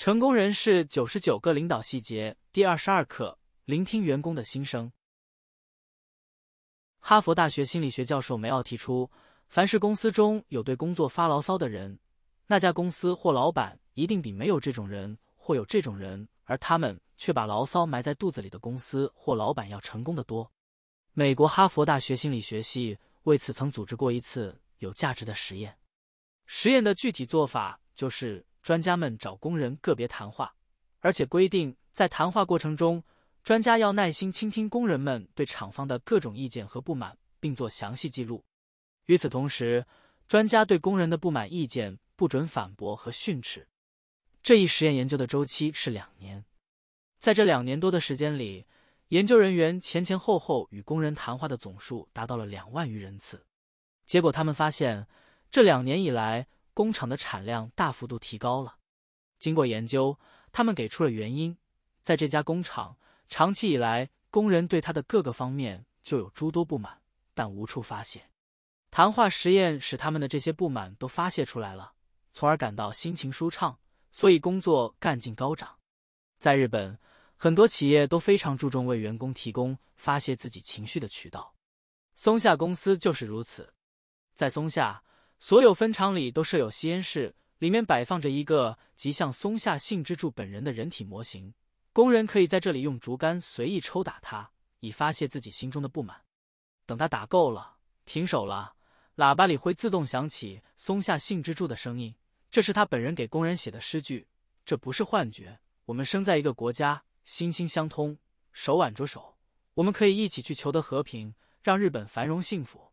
成功人士九十九个领导细节第二十二课：聆听员工的心声。哈佛大学心理学教授梅奥提出，凡是公司中有对工作发牢骚的人，那家公司或老板一定比没有这种人或有这种人而他们却把牢骚埋在肚子里的公司或老板要成功的多。美国哈佛大学心理学系为此曾组织过一次有价值的实验，实验的具体做法就是。专家们找工人个别谈话，而且规定在谈话过程中，专家要耐心倾听工人们对厂方的各种意见和不满，并做详细记录。与此同时，专家对工人的不满意见不准反驳和训斥。这一实验研究的周期是两年，在这两年多的时间里，研究人员前前后后与工人谈话的总数达到了两万余人次。结果，他们发现这两年以来。工厂的产量大幅度提高了。经过研究，他们给出了原因：在这家工厂，长期以来，工人对他的各个方面就有诸多不满，但无处发泄。谈话实验使他们的这些不满都发泄出来了，从而感到心情舒畅，所以工作干劲高涨。在日本，很多企业都非常注重为员工提供发泄自己情绪的渠道。松下公司就是如此。在松下。所有分厂里都设有吸烟室，里面摆放着一个极像松下幸之助本人的人体模型。工人可以在这里用竹竿随意抽打它，以发泄自己心中的不满。等他打够了、停手了，喇叭里会自动响起松下幸之助的声音。这是他本人给工人写的诗句。这不是幻觉。我们生在一个国家，心心相通，手挽着手，我们可以一起去求得和平，让日本繁荣幸福。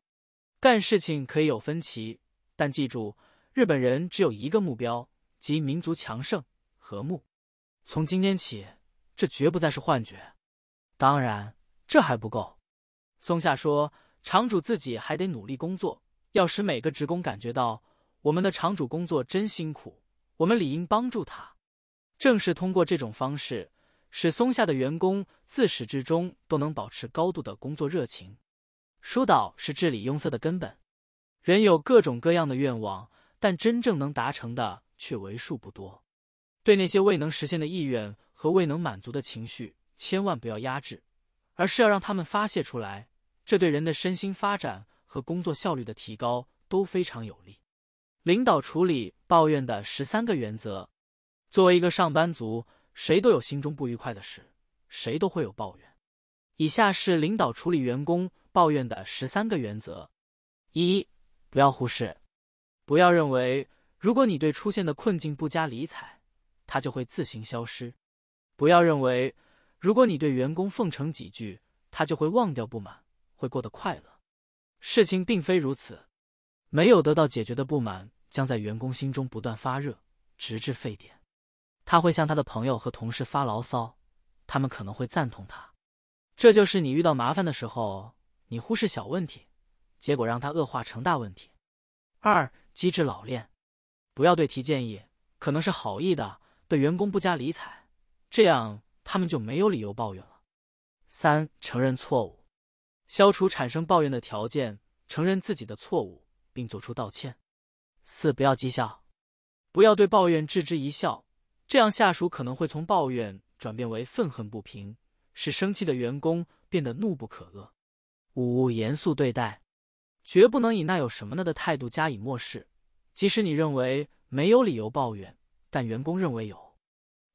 干事情可以有分歧。但记住，日本人只有一个目标，即民族强盛、和睦。从今天起，这绝不再是幻觉。当然，这还不够。松下说：“厂主自己还得努力工作，要使每个职工感觉到我们的厂主工作真辛苦，我们理应帮助他。”正是通过这种方式，使松下的员工自始至终都能保持高度的工作热情。疏导是治理庸塞的根本。人有各种各样的愿望，但真正能达成的却为数不多。对那些未能实现的意愿和未能满足的情绪，千万不要压制，而是要让他们发泄出来。这对人的身心发展和工作效率的提高都非常有利。领导处理抱怨的十三个原则。作为一个上班族，谁都有心中不愉快的事，谁都会有抱怨。以下是领导处理员工抱怨的十三个原则：一。不要忽视，不要认为，如果你对出现的困境不加理睬，它就会自行消失；不要认为，如果你对员工奉承几句，他就会忘掉不满，会过得快乐。事情并非如此，没有得到解决的不满将在员工心中不断发热，直至沸点。他会向他的朋友和同事发牢骚，他们可能会赞同他。这就是你遇到麻烦的时候，你忽视小问题。结果让他恶化成大问题。二、机智老练，不要对提建议可能是好意的对员工不加理睬，这样他们就没有理由抱怨了。三、承认错误，消除产生抱怨的条件，承认自己的错误并做出道歉。四、不要讥笑，不要对抱怨置之一笑，这样下属可能会从抱怨转变为愤恨不平，使生气的员工变得怒不可遏。五、严肃对待。绝不能以那有什么呢的态度加以漠视，即使你认为没有理由抱怨，但员工认为有。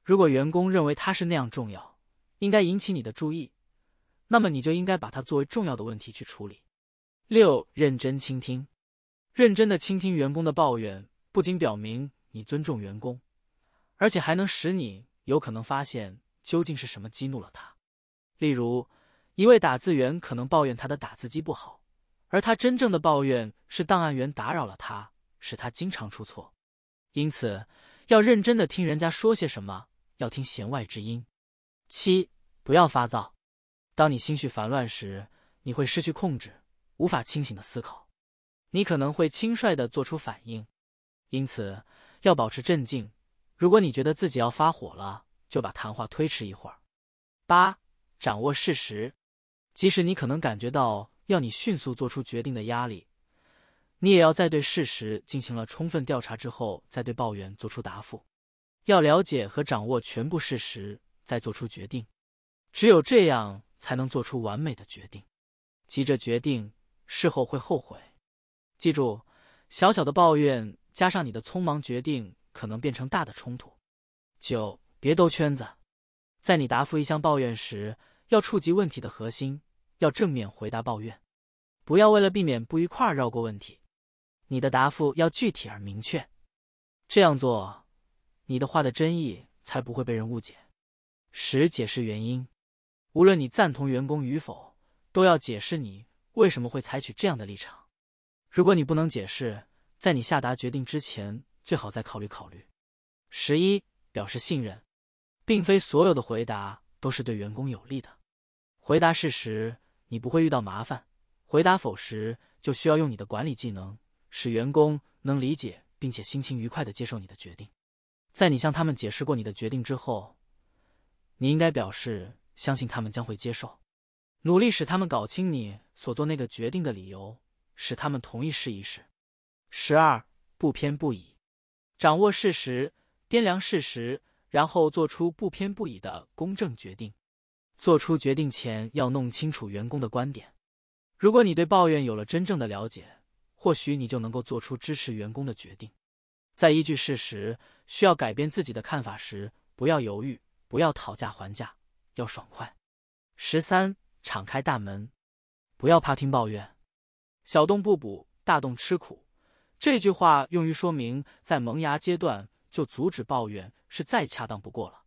如果员工认为他是那样重要，应该引起你的注意，那么你就应该把它作为重要的问题去处理。六、认真倾听，认真的倾听员工的抱怨，不仅表明你尊重员工，而且还能使你有可能发现究竟是什么激怒了他。例如，一位打字员可能抱怨他的打字机不好。而他真正的抱怨是档案员打扰了他，使他经常出错，因此要认真的听人家说些什么，要听弦外之音。七，不要发躁。当你心绪烦乱时，你会失去控制，无法清醒的思考，你可能会轻率地做出反应。因此要保持镇静。如果你觉得自己要发火了，就把谈话推迟一会儿。八，掌握事实。即使你可能感觉到。要你迅速做出决定的压力，你也要在对事实进行了充分调查之后，再对抱怨做出答复。要了解和掌握全部事实，再做出决定。只有这样，才能做出完美的决定。急着决定，事后会后悔。记住，小小的抱怨加上你的匆忙决定，可能变成大的冲突。九，别兜圈子。在你答复一项抱怨时，要触及问题的核心。要正面回答抱怨，不要为了避免不愉快绕过问题。你的答复要具体而明确，这样做，你的话的真意才不会被人误解。十、解释原因，无论你赞同员工与否，都要解释你为什么会采取这样的立场。如果你不能解释，在你下达决定之前，最好再考虑考虑。十一、表示信任，并非所有的回答都是对员工有利的，回答事实。你不会遇到麻烦。回答否时，就需要用你的管理技能，使员工能理解并且心情愉快地接受你的决定。在你向他们解释过你的决定之后，你应该表示相信他们将会接受，努力使他们搞清你所做那个决定的理由，使他们同意试一试。十二，不偏不倚，掌握事实，掂量事实，然后做出不偏不倚的公正决定。做出决定前要弄清楚员工的观点。如果你对抱怨有了真正的了解，或许你就能够做出支持员工的决定。在依据事实需要改变自己的看法时，不要犹豫，不要讨价还价，要爽快。十三，敞开大门，不要怕听抱怨。小洞不补，大洞吃苦。这句话用于说明，在萌芽阶段就阻止抱怨是再恰当不过了。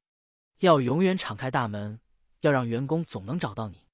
要永远敞开大门。要让员工总能找到你。